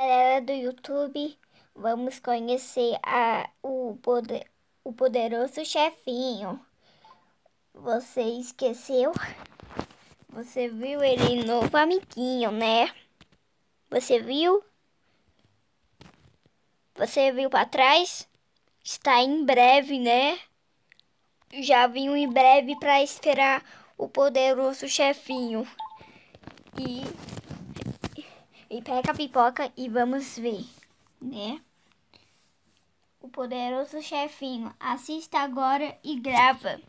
Galera do YouTube, vamos conhecer a, o, poder, o poderoso chefinho. Você esqueceu? Você viu ele novo amiguinho, né? Você viu? Você viu para trás? Está em breve, né? Já vinho em breve para esperar o poderoso chefinho. E e pega a pipoca e vamos ver, né? O poderoso chefinho. Assista agora e grava.